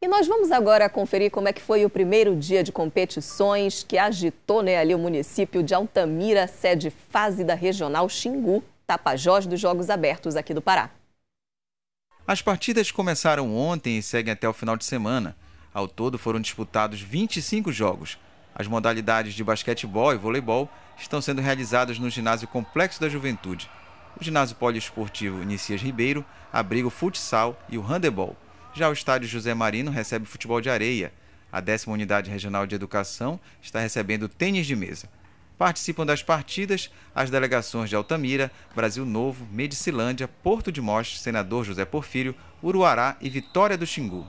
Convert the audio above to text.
E nós vamos agora conferir como é que foi o primeiro dia de competições que agitou né, ali o município de Altamira, sede fase da regional Xingu, Tapajós dos Jogos Abertos aqui do Pará. As partidas começaram ontem e seguem até o final de semana. Ao todo foram disputados 25 jogos. As modalidades de basquetebol e voleibol estão sendo realizadas no ginásio Complexo da Juventude. O ginásio poliesportivo Nicias Ribeiro abriga o futsal e o handebol. Já o estádio José Marino recebe futebol de areia. A décima unidade regional de educação está recebendo tênis de mesa. Participam das partidas as delegações de Altamira, Brasil Novo, Medicilândia, Porto de Mós, Senador José Porfírio, Uruará e Vitória do Xingu.